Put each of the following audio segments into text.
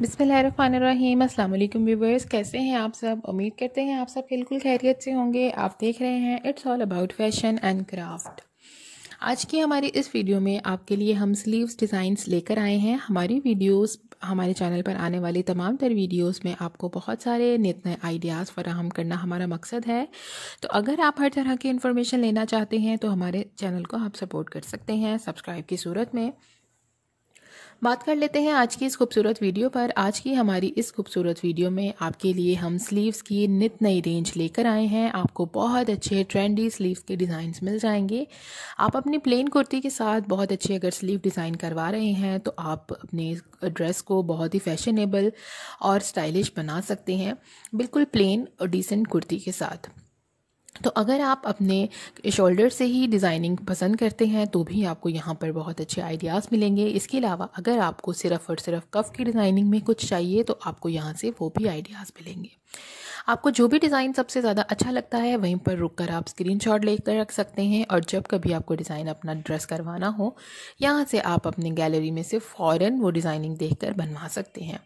बिसमीम अल्लाम व्यूवर्स कैसे हैं आप सब उम्मीद करते हैं आप सब बिल्कुल खैरियत से होंगे आप देख रहे हैं it's all about fashion and craft आज की हमारी इस वीडियो में आपके लिए हम स्लीव्स डिज़ाइंस लेकर आए हैं हमारी वीडियोस हमारे चैनल पर आने वाली तमाम तर वीडियोस में आपको बहुत सारे नित नए आइडियाज़ फराहम करना हमारा मकसद है तो अगर आप हर तरह की इन्फॉर्मेशन लेना चाहते हैं तो हमारे चैनल को आप सपोर्ट कर सकते हैं सब्सक्राइब की सूरत में बात कर लेते हैं आज की इस खूबसूरत वीडियो पर आज की हमारी इस खूबसूरत वीडियो में आपके लिए हम स्लीव्स की नित नई रेंज लेकर आए हैं आपको बहुत अच्छे ट्रेंडी स्लीव्स के डिज़ाइंस मिल जाएंगे आप अपनी प्लेन कुर्ती के साथ बहुत अच्छे अगर स्लीव डिज़ाइन करवा रहे हैं तो आप अपने ड्रेस को बहुत ही फैशनेबल और स्टाइलिश बना सकते हैं बिल्कुल प्लेन और डिसेंट कुर्ती के साथ तो अगर आप अपने शोल्डर से ही डिज़ाइनिंग पसंद करते हैं तो भी आपको यहाँ पर बहुत अच्छे आइडियाज़ मिलेंगे इसके अलावा अगर आपको सिर्फ और सिर्फ कफ की डिज़ाइनिंग में कुछ चाहिए तो आपको यहाँ से वो भी आइडियाज़ मिलेंगे आपको जो भी डिज़ाइन सबसे ज़्यादा अच्छा लगता है वहीं पर रुक कर आप स्क्रीन शॉट लेकर रख सकते हैं और जब कभी आपको डिज़ाइन अपना ड्रेस करवाना हो यहाँ से आप अपने गैलरी में से फ़ौरन वो डिज़ाइनिंग देख कर बनवा सकते हैं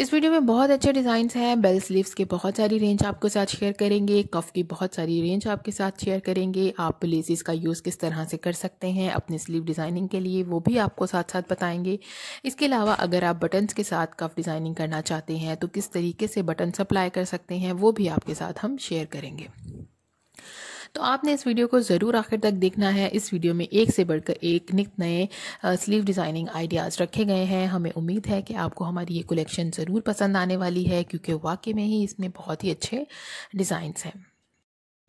इस वीडियो में बहुत अच्छे डिज़ाइंस हैं बेल स्लीव्स के बहुत सारी रेंज आपके साथ शेयर करेंगे कफ की बहुत सारी रेंज आपके साथ शेयर करेंगे आप लेसिस का यूज़ किस तरह से कर सकते हैं अपने स्लीव डिज़ाइनिंग के लिए वो भी आपको साथ साथ बताएंगे इसके अलावा अगर आप बटन्स के साथ कफ डिज़ाइनिंग करना चाहते हैं तो किस तरीके से बटन सप्लाई कर सकते हैं वो भी आपके साथ हम शेयर करेंगे तो आपने इस वीडियो को ज़रूर आखिर तक देखना है इस वीडियो में एक से बढ़कर एक नित नए स्लीव डिज़ाइनिंग आइडियाज़ रखे गए हैं हमें उम्मीद है कि आपको हमारी ये कलेक्शन ज़रूर पसंद आने वाली है क्योंकि वाकई में ही इसमें बहुत ही अच्छे डिज़ाइंस हैं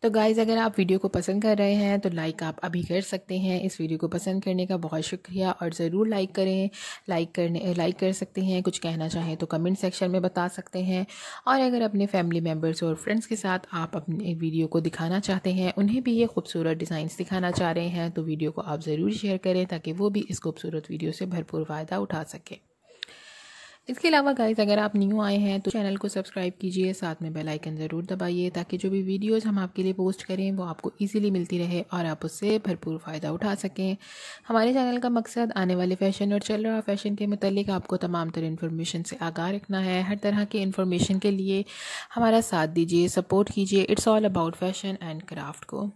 तो गाइज़ अगर आप वीडियो को पसंद कर रहे हैं तो लाइक आप अभी कर सकते हैं इस वीडियो को पसंद करने का बहुत शुक्रिया और ज़रूर लाइक करें लाइक करने लाइक कर सकते हैं कुछ कहना चाहें तो कमेंट सेक्शन में बता सकते हैं और अगर अपने फैमिली मेम्बर्स और फ्रेंड्स के साथ आप अपने वीडियो को दिखाना चाहते हैं उन्हें भी ये खूबसूरत डिज़ाइंस दिखाना चाह रहे हैं तो वीडियो को आप ज़रूर शेयर करें ताकि वो भी इस खूबसूरत वीडियो से भरपूर फ़ायदा उठा सकें इसके अलावा गाइज अगर आप न्यू आए हैं तो चैनल को सब्सक्राइब कीजिए साथ में बेल आइकन ज़रूर दबाइए ताकि जो भी वीडियोस हम आपके लिए पोस्ट करें वो आपको इजीली मिलती रहे और आप उससे भरपूर फ़ायदा उठा सकें हमारे चैनल का मकसद आने वाले फ़ैशन और चल रहा फ़ैशन के मतलब आपको तमाम तरह इन्फॉर्मेशन से आगाह रखना है हर तरह के इन्फॉर्मेशन के लिए हमारा साथ दीजिए सपोर्ट कीजिए it's all about fashion and craft को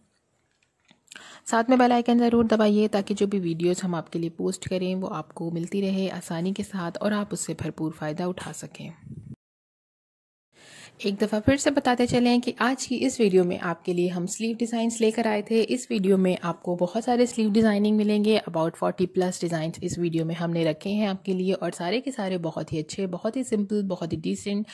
साथ में बेल आइकन ज़रूर दबाइए ताकि जो भी वीडियोस हम आपके लिए पोस्ट करें वो आपको मिलती रहे आसानी के साथ और आप उससे भरपूर फ़ायदा उठा सकें एक दफ़ा फिर से बताते चलें कि आज की इस वीडियो में आपके लिए हम स्लीव डिज़ाइंस लेकर आए थे इस वीडियो में आपको बहुत सारे स्लीव डिज़ाइनिंग मिलेंगे अबाउट 40 प्लस डिज़ाइंस इस वीडियो में हमने रखे हैं आपके लिए और सारे के सारे बहुत ही अच्छे बहुत ही सिंपल बहुत ही डिसेंट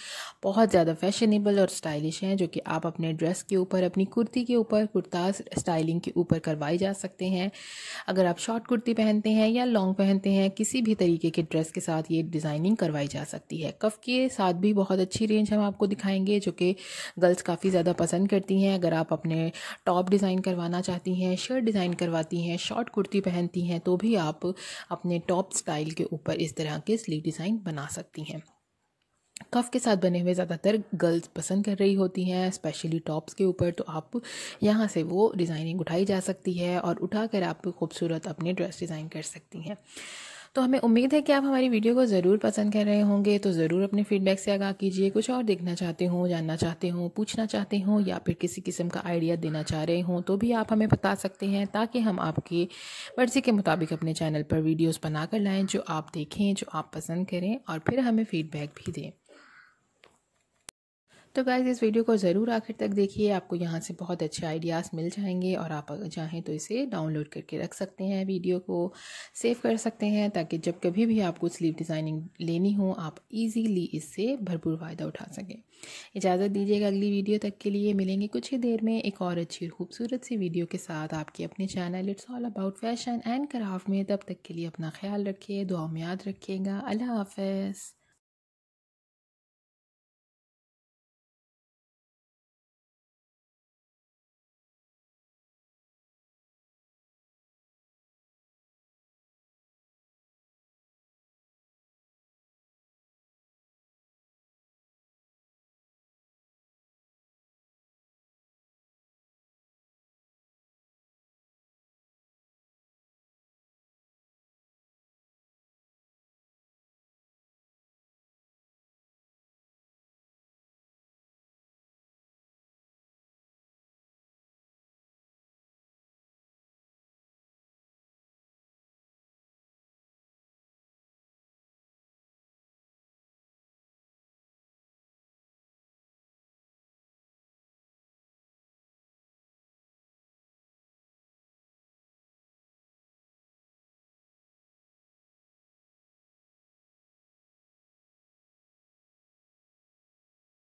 बहुत ज़्यादा फैशनेबल और स्टाइलिश हैं जो कि आप अपने ड्रेस के ऊपर अपनी कुर्ती के ऊपर कुर्ता स्टाइलिंग के ऊपर करवाए जा सकते हैं अगर आप शॉर्ट कुर्ती पहनते हैं या लॉन्ग पहनते हैं किसी भी तरीके के ड्रेस के साथ ये डिज़ाइनिंग करवाई जा सकती है कफ के साथ भी बहुत अच्छी रेंज हम आपको आपको दिखाएंगे जो कि गर्ल्स काफ़ी ज़्यादा पसंद करती हैं अगर आप अपने टॉप डिज़ाइन करवाना चाहती हैं शर्ट डिज़ाइन करवाती हैं शॉर्ट कुर्ती पहनती हैं तो भी आप अपने टॉप स्टाइल के ऊपर इस तरह के स्लीव डिज़ाइन बना सकती हैं कफ के साथ बने हुए ज़्यादातर गर्ल्स पसंद कर रही होती हैं स्पेशली टॉप्स के ऊपर तो आप यहाँ से वो डिज़ाइनिंग उठाई जा सकती है और उठाकर आप खूबसूरत अपने ड्रेस डिज़ाइन कर सकती हैं तो हमें उम्मीद है कि आप हमारी वीडियो को ज़रूर पसंद कर रहे होंगे तो ज़रूर अपने फीडबैक से आगाह कीजिए कुछ और देखना चाहते हों जानना चाहते हों पूछना चाहते हों या फिर किसी किस्म का आइडिया देना चाह रहे हों तो भी आप हमें बता सकते हैं ताकि हम आपकी मर्ज़ी के मुताबिक अपने चैनल पर वीडियोज़ बना कर लाएँ जो आप देखें जो आप पसंद करें और फिर हमें फीडबैक भी दें तो गाइज़ इस वीडियो को ज़रूर आखिर तक देखिए आपको यहाँ से बहुत अच्छे आइडियाज़ मिल जाएंगे और आप अगर चाहें तो इसे डाउनलोड करके रख सकते हैं वीडियो को सेव कर सकते हैं ताकि जब कभी भी आपको स्लीव डिज़ाइनिंग लेनी हो आप इजीली इससे भरपूर फ़ायदा उठा सकें इजाज़त दीजिएगा अगली वीडियो तक के लिए मिलेंगे कुछ ही देर में एक और अच्छी खूबसूरत सी वीडियो के साथ आपके अपने channel it's all about fashion and craft में तब तक के लिए अपना ख्याल रखिए दुआ में याद रखिएगा अल्लाह हाफ